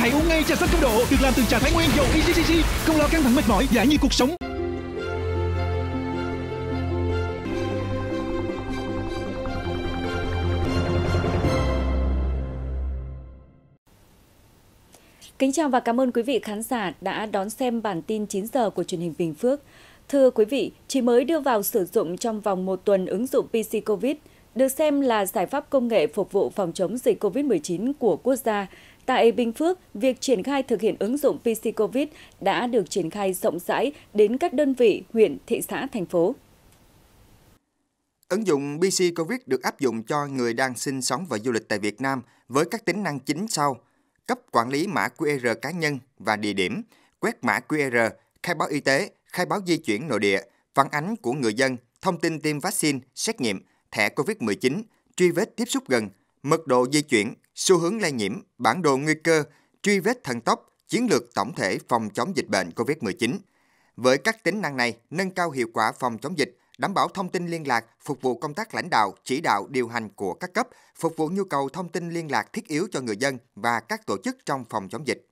hãy uống ngay trà xanh công độ được làm từ trà thái nguyên dầu ECCC không lo căng thẳng mệt mỏi giải nhiệt cuộc sống Kính chào và cảm ơn quý vị khán giả đã đón xem bản tin 9 giờ của truyền hình Bình Phước. Thưa quý vị, chỉ mới đưa vào sử dụng trong vòng một tuần ứng dụng PC COVID, được xem là giải pháp công nghệ phục vụ phòng chống dịch COVID-19 của quốc gia, Tại Bình Phước, việc triển khai thực hiện ứng dụng PC COVID đã được triển khai rộng rãi đến các đơn vị, huyện, thị xã, thành phố. Ứng dụng PC COVID được áp dụng cho người đang sinh sống và du lịch tại Việt Nam với các tính năng chính sau: cấp quản lý mã QR cá nhân và địa điểm, quét mã QR, khai báo y tế, khai báo di chuyển nội địa, phản ánh của người dân, thông tin tiêm vaccine, xét nghiệm, thẻ COVID-19, truy vết tiếp xúc gần, mật độ di chuyển, xu hướng lây nhiễm, bản đồ nguy cơ, truy vết thần tốc, chiến lược tổng thể phòng chống dịch bệnh COVID-19. Với các tính năng này, nâng cao hiệu quả phòng chống dịch, đảm bảo thông tin liên lạc, phục vụ công tác lãnh đạo, chỉ đạo, điều hành của các cấp, phục vụ nhu cầu thông tin liên lạc thiết yếu cho người dân và các tổ chức trong phòng chống dịch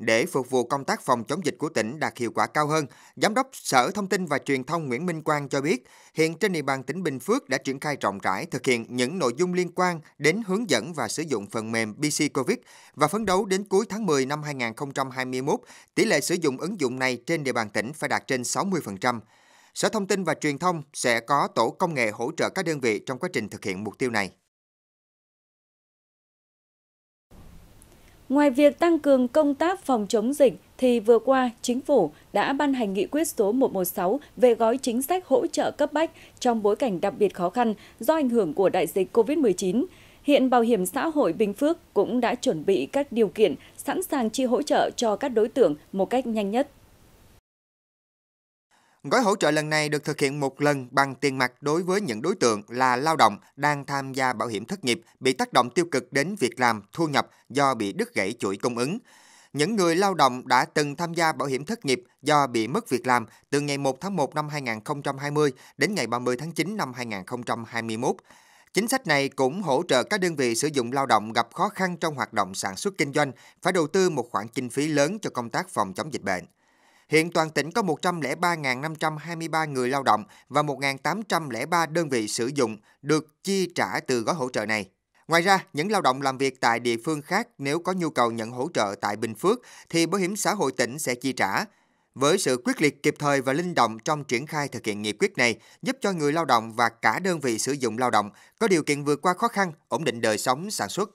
để phục vụ công tác phòng chống dịch của tỉnh đạt hiệu quả cao hơn, Giám đốc Sở Thông tin và Truyền thông Nguyễn Minh Quang cho biết, hiện trên địa bàn tỉnh Bình Phước đã triển khai rộng rãi thực hiện những nội dung liên quan đến hướng dẫn và sử dụng phần mềm BC Covid và phấn đấu đến cuối tháng 10 năm 2021, tỷ lệ sử dụng ứng dụng này trên địa bàn tỉnh phải đạt trên 60%. Sở Thông tin và Truyền thông sẽ có tổ công nghệ hỗ trợ các đơn vị trong quá trình thực hiện mục tiêu này. Ngoài việc tăng cường công tác phòng chống dịch, thì vừa qua, Chính phủ đã ban hành nghị quyết số 116 về gói chính sách hỗ trợ cấp bách trong bối cảnh đặc biệt khó khăn do ảnh hưởng của đại dịch COVID-19. Hiện Bảo hiểm xã hội Bình Phước cũng đã chuẩn bị các điều kiện sẵn sàng chi hỗ trợ cho các đối tượng một cách nhanh nhất. Gói hỗ trợ lần này được thực hiện một lần bằng tiền mặt đối với những đối tượng là lao động đang tham gia bảo hiểm thất nghiệp bị tác động tiêu cực đến việc làm, thu nhập do bị đứt gãy chuỗi cung ứng. Những người lao động đã từng tham gia bảo hiểm thất nghiệp do bị mất việc làm từ ngày 1 tháng 1 năm 2020 đến ngày 30 tháng 9 năm 2021. Chính sách này cũng hỗ trợ các đơn vị sử dụng lao động gặp khó khăn trong hoạt động sản xuất kinh doanh phải đầu tư một khoản kinh phí lớn cho công tác phòng chống dịch bệnh. Hiện toàn tỉnh có 103.523 người lao động và 1.803 đơn vị sử dụng được chi trả từ gói hỗ trợ này. Ngoài ra, những lao động làm việc tại địa phương khác nếu có nhu cầu nhận hỗ trợ tại Bình Phước thì Bảo hiểm xã hội tỉnh sẽ chi trả. Với sự quyết liệt kịp thời và linh động trong triển khai thực hiện nghị quyết này, giúp cho người lao động và cả đơn vị sử dụng lao động có điều kiện vượt qua khó khăn, ổn định đời sống sản xuất.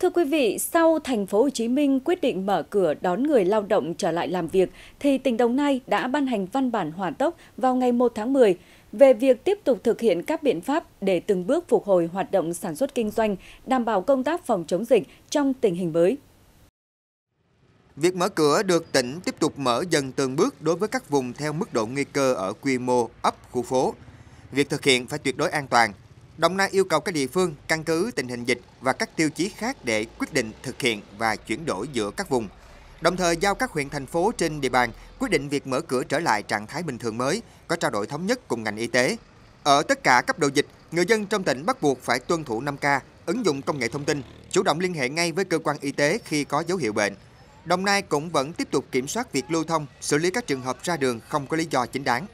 Thưa quý vị, sau thành phố Hồ Chí Minh quyết định mở cửa đón người lao động trở lại làm việc thì tỉnh Đồng Nai đã ban hành văn bản hỏa tốc vào ngày 1 tháng 10 về việc tiếp tục thực hiện các biện pháp để từng bước phục hồi hoạt động sản xuất kinh doanh, đảm bảo công tác phòng chống dịch trong tình hình mới. Việc mở cửa được tỉnh tiếp tục mở dần từng bước đối với các vùng theo mức độ nguy cơ ở quy mô ấp khu phố. Việc thực hiện phải tuyệt đối an toàn, Đồng Nai yêu cầu các địa phương căn cứ tình hình dịch và các tiêu chí khác để quyết định thực hiện và chuyển đổi giữa các vùng. Đồng thời giao các huyện thành phố trên địa bàn quyết định việc mở cửa trở lại trạng thái bình thường mới, có trao đổi thống nhất cùng ngành y tế. Ở tất cả cấp độ dịch, người dân trong tỉnh bắt buộc phải tuân thủ 5K, ứng dụng công nghệ thông tin, chủ động liên hệ ngay với cơ quan y tế khi có dấu hiệu bệnh. Đồng Nai cũng vẫn tiếp tục kiểm soát việc lưu thông, xử lý các trường hợp ra đường không có lý do chính đáng.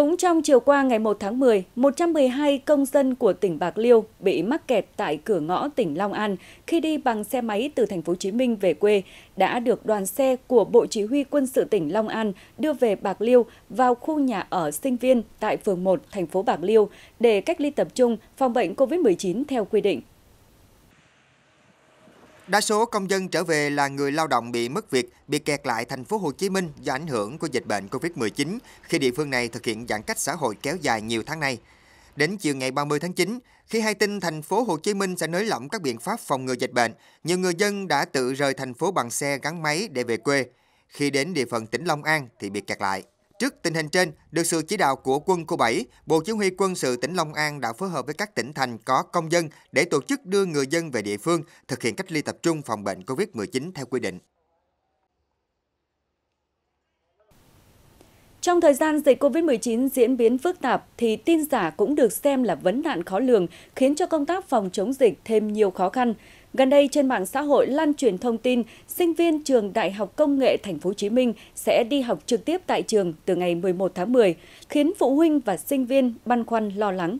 Cũng trong chiều qua ngày 1 tháng 10, 112 công dân của tỉnh Bạc Liêu bị mắc kẹt tại cửa ngõ tỉnh Long An khi đi bằng xe máy từ thành phố Hồ Chí Minh về quê đã được đoàn xe của Bộ Chỉ huy Quân sự tỉnh Long An đưa về Bạc Liêu vào khu nhà ở sinh viên tại phường 1 thành phố Bạc Liêu để cách ly tập trung phòng bệnh COVID-19 theo quy định. Đa số công dân trở về là người lao động bị mất việc, bị kẹt lại thành phố Hồ Chí Minh do ảnh hưởng của dịch bệnh Covid-19 khi địa phương này thực hiện giãn cách xã hội kéo dài nhiều tháng nay. Đến chiều ngày 30 tháng 9, khi hay tin thành phố Hồ Chí Minh sẽ nới lỏng các biện pháp phòng ngừa dịch bệnh, nhiều người dân đã tự rời thành phố bằng xe gắn máy để về quê. Khi đến địa phận tỉnh Long An thì bị kẹt lại. Trước tình hình trên, được sự chỉ đạo của quân khu 7, Bộ Chỉ huy quân sự tỉnh Long An đã phối hợp với các tỉnh thành có công dân để tổ chức đưa người dân về địa phương thực hiện cách ly tập trung phòng bệnh COVID-19 theo quy định. Trong thời gian dịch COVID-19 diễn biến phức tạp thì tin giả cũng được xem là vấn nạn khó lường, khiến cho công tác phòng chống dịch thêm nhiều khó khăn. Gần đây trên mạng xã hội lan truyền thông tin sinh viên trường Đại học Công nghệ Thành phố Hồ Chí Minh sẽ đi học trực tiếp tại trường từ ngày 11 tháng 10, khiến phụ huynh và sinh viên băn khoăn lo lắng.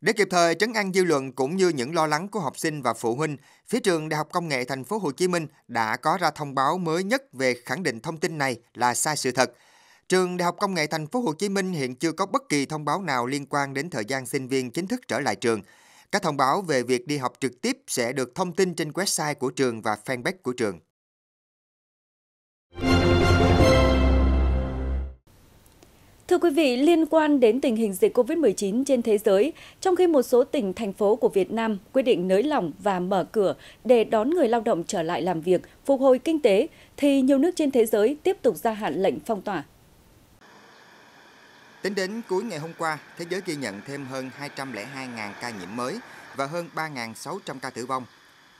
Để kịp thời trấn an dư luận cũng như những lo lắng của học sinh và phụ huynh, phía trường Đại học Công nghệ Thành phố Hồ Chí Minh đã có ra thông báo mới nhất về khẳng định thông tin này là sai sự thật. Trường Đại học Công nghệ Thành phố Hồ Chí Minh hiện chưa có bất kỳ thông báo nào liên quan đến thời gian sinh viên chính thức trở lại trường. Các thông báo về việc đi học trực tiếp sẽ được thông tin trên website của trường và fanpage của trường. Thưa quý vị, liên quan đến tình hình dịch COVID-19 trên thế giới, trong khi một số tỉnh, thành phố của Việt Nam quyết định nới lỏng và mở cửa để đón người lao động trở lại làm việc, phục hồi kinh tế, thì nhiều nước trên thế giới tiếp tục gia hạn lệnh phong tỏa Tính đến cuối ngày hôm qua, thế giới ghi nhận thêm hơn 202.000 ca nhiễm mới và hơn 3.600 ca tử vong.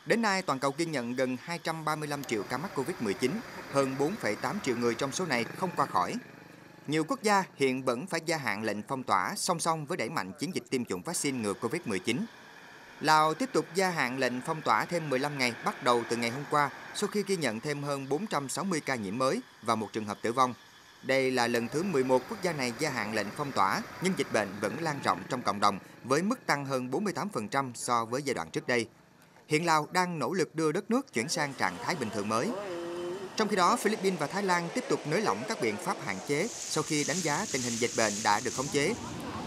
Đến nay, toàn cầu ghi nhận gần 235 triệu ca mắc COVID-19, hơn 4,8 triệu người trong số này không qua khỏi. Nhiều quốc gia hiện vẫn phải gia hạn lệnh phong tỏa song song với đẩy mạnh chiến dịch tiêm chủng vaccine ngừa COVID-19. Lào tiếp tục gia hạn lệnh phong tỏa thêm 15 ngày bắt đầu từ ngày hôm qua sau khi ghi nhận thêm hơn 460 ca nhiễm mới và một trường hợp tử vong – đây là lần thứ 11 quốc gia này gia hạn lệnh phong tỏa, nhưng dịch bệnh vẫn lan rộng trong cộng đồng với mức tăng hơn 48% so với giai đoạn trước đây. Hiện Lào đang nỗ lực đưa đất nước chuyển sang trạng thái bình thường mới. Trong khi đó, Philippines và Thái Lan tiếp tục nới lỏng các biện pháp hạn chế sau khi đánh giá tình hình dịch bệnh đã được khống chế.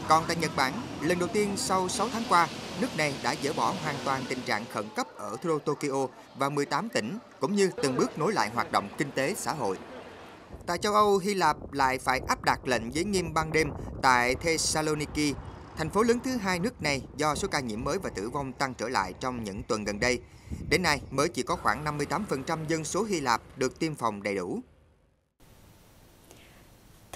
Còn tại Nhật Bản, lần đầu tiên sau 6 tháng qua, nước này đã dỡ bỏ hoàn toàn tình trạng khẩn cấp ở thủ đô Tokyo và 18 tỉnh, cũng như từng bước nối lại hoạt động kinh tế xã hội. Tại châu Âu, Hy Lạp lại phải áp đặt lệnh giới nghiêm ban đêm tại Thessaloniki, thành phố lớn thứ hai nước này do số ca nhiễm mới và tử vong tăng trở lại trong những tuần gần đây. Đến nay, mới chỉ có khoảng 58% dân số Hy Lạp được tiêm phòng đầy đủ.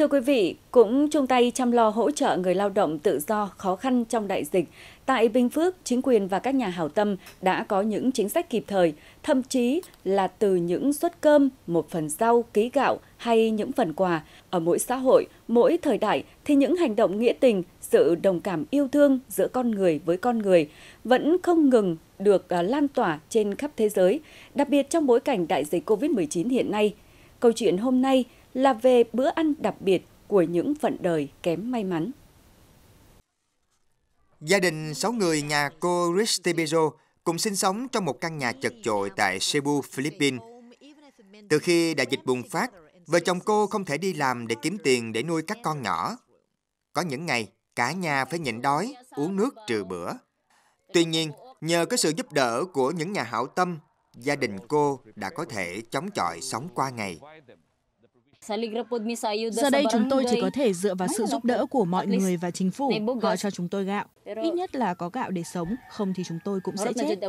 Thưa quý vị, cũng chung tay chăm lo hỗ trợ người lao động tự do khó khăn trong đại dịch, tại Bình Phước, chính quyền và các nhà hảo tâm đã có những chính sách kịp thời, thậm chí là từ những suất cơm, một phần rau, ký gạo hay những phần quà. Ở mỗi xã hội, mỗi thời đại thì những hành động nghĩa tình, sự đồng cảm yêu thương giữa con người với con người vẫn không ngừng được à, lan tỏa trên khắp thế giới, đặc biệt trong bối cảnh đại dịch COVID-19 hiện nay. Câu chuyện hôm nay – là về bữa ăn đặc biệt của những phận đời kém may mắn. Gia đình 6 người nhà cô Ristibezo cùng sinh sống trong một căn nhà chật chội tại Cebu, Philippines. Từ khi đại dịch bùng phát, vợ chồng cô không thể đi làm để kiếm tiền để nuôi các con nhỏ. Có những ngày, cả nhà phải nhịn đói, uống nước trừ bữa. Tuy nhiên, nhờ có sự giúp đỡ của những nhà hảo tâm, gia đình cô đã có thể chống chọi sống qua ngày. Giờ đây chúng tôi chỉ có thể dựa vào sự giúp đỡ của mọi người và chính phủ. Họ cho chúng tôi gạo. Ít nhất là có gạo để sống, không thì chúng tôi cũng sẽ chết.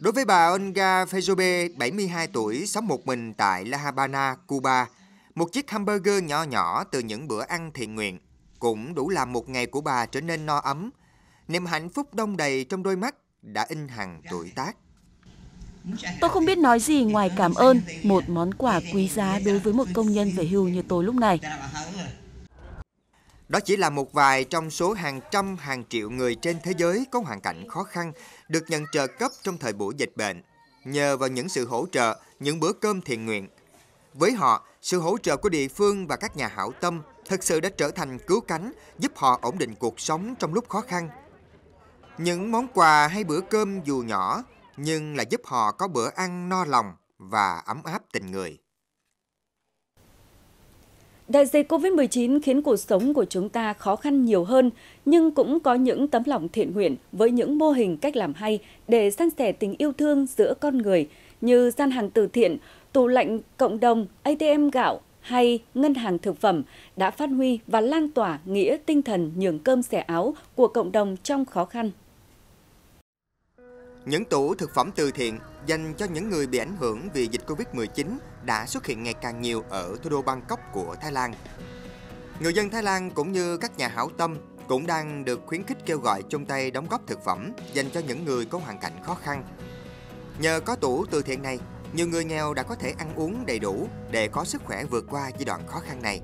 Đối với bà Olga Fejobe, 72 tuổi, sống một mình tại La Habana, Cuba, một chiếc hamburger nhỏ nhỏ từ những bữa ăn thiện nguyện cũng đủ làm một ngày của bà trở nên no ấm. Niềm hạnh phúc đông đầy trong đôi mắt đã in hằn tuổi tác. Tôi không biết nói gì ngoài cảm ơn một món quà quý giá đối với một công nhân về hưu như tôi lúc này. Đó chỉ là một vài trong số hàng trăm hàng triệu người trên thế giới có hoàn cảnh khó khăn được nhận trợ cấp trong thời buổi dịch bệnh nhờ vào những sự hỗ trợ, những bữa cơm thiện nguyện. Với họ, sự hỗ trợ của địa phương và các nhà hảo tâm thực sự đã trở thành cứu cánh giúp họ ổn định cuộc sống trong lúc khó khăn. Những món quà hay bữa cơm dù nhỏ nhưng là giúp họ có bữa ăn no lòng và ấm áp tình người. Đại dịch COVID-19 khiến cuộc sống của chúng ta khó khăn nhiều hơn, nhưng cũng có những tấm lòng thiện nguyện với những mô hình cách làm hay để san sẻ tình yêu thương giữa con người như gian hàng từ thiện, tủ lạnh cộng đồng, ATM gạo hay ngân hàng thực phẩm đã phát huy và lan tỏa nghĩa tinh thần nhường cơm xẻ áo của cộng đồng trong khó khăn những tủ thực phẩm từ thiện dành cho những người bị ảnh hưởng vì dịch Covid-19 đã xuất hiện ngày càng nhiều ở thủ đô Bangkok của Thái Lan. Người dân Thái Lan cũng như các nhà hảo tâm cũng đang được khuyến khích kêu gọi chung tay đóng góp thực phẩm dành cho những người có hoàn cảnh khó khăn. Nhờ có tủ từ thiện này, nhiều người nghèo đã có thể ăn uống đầy đủ để có sức khỏe vượt qua giai đoạn khó khăn này.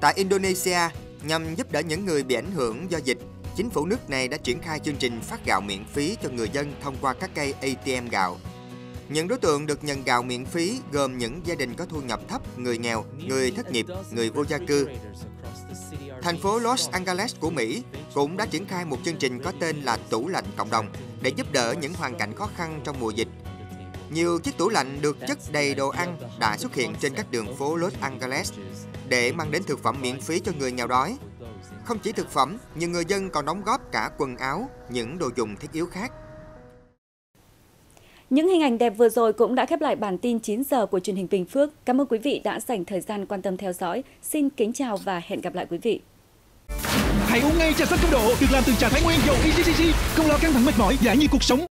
Tại Indonesia, nhằm giúp đỡ những người bị ảnh hưởng do dịch, chính phủ nước này đã triển khai chương trình phát gạo miễn phí cho người dân thông qua các cây ATM gạo. Những đối tượng được nhận gạo miễn phí gồm những gia đình có thu nhập thấp, người nghèo, người thất nghiệp, người vô gia cư. Thành phố Los Angeles của Mỹ cũng đã triển khai một chương trình có tên là tủ lạnh cộng đồng để giúp đỡ những hoàn cảnh khó khăn trong mùa dịch. Nhiều chiếc tủ lạnh được chất đầy đồ ăn đã xuất hiện trên các đường phố Los Angeles để mang đến thực phẩm miễn phí cho người nghèo đói không chỉ thực phẩm, nhiều người dân còn đóng góp cả quần áo, những đồ dùng thiết yếu khác. Những hình ảnh đẹp vừa rồi cũng đã khép lại bản tin 9 giờ của truyền hình Bình Phước. Cảm ơn quý vị đã dành thời gian quan tâm theo dõi. Xin kính chào và hẹn gặp lại quý vị. Hãy uống ngay trà xanh không độ được làm từ trà Thái Nguyên dầu ECCC, không lo căng thẳng mệt mỏi, giải nhiệt cuộc sống.